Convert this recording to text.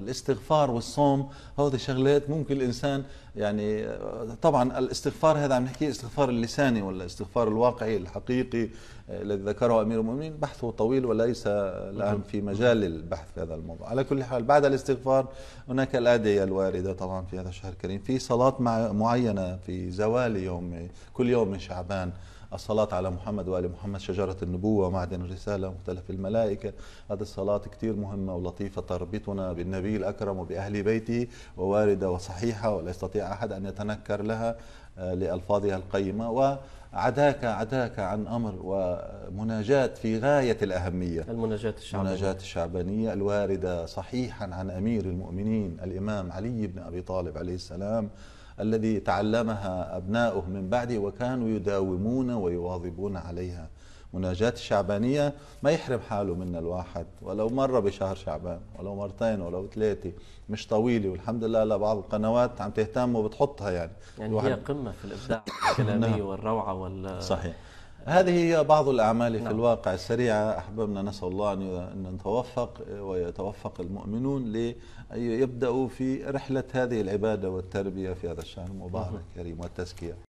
الاستغفار والصوم هودي شغلات ممكن الانسان يعني طبعا الاستغفار هذا عم نحكي استغفار اللساني ولا استغفار الواقعي الحقيقي آه، الذي ذكره امير المؤمنين بحثه طويل وليس الان في مجال البحث في هذا الموضوع على كل حال بعد الاستغفار هناك الادعيه الوارده طبعا في هذا الشهر الكريم في صلاه معينه في زوال يوم كل يوم من شعبان الصلاة على محمد وآل محمد شجرة النبوة ومعدن الرسالة مختلف الملائكة هذه الصلاة كثير مهمة ولطيفة تربطنا بالنبي الأكرم وبأهل بيته وواردة وصحيحة ولا يستطيع أحد أن يتنكر لها آه، لألفاظها القيمة و عداك عداك عن امر ومناجاة في غايه الاهميه المناجاة الشعبانيه المناجاة الشعبانيه الوارده صحيحا عن امير المؤمنين الامام علي بن ابي طالب عليه السلام الذي تعلمها أبناؤه من بعده وكانوا يداومون ويواظبون عليها مناجاة الشعبانية ما يحرم حاله من الواحد ولو مرة بشهر شعبان ولو مرتين ولو ثلاثة مش طويلة والحمد لله لبعض القنوات عم تهتم وبتحطها يعني يعني هي قمة في الإبداع الكلامي نعم. والروعة وال صحيح هذه هي بعض الأعمال نعم. الواقع السريعة أحببنا نسأل الله أن نتوفق آه، ويتوفق المؤمنون ليبدأوا في رحلة هذه العبادة والتربية في هذا الشهر المبارك الكريم والتزكية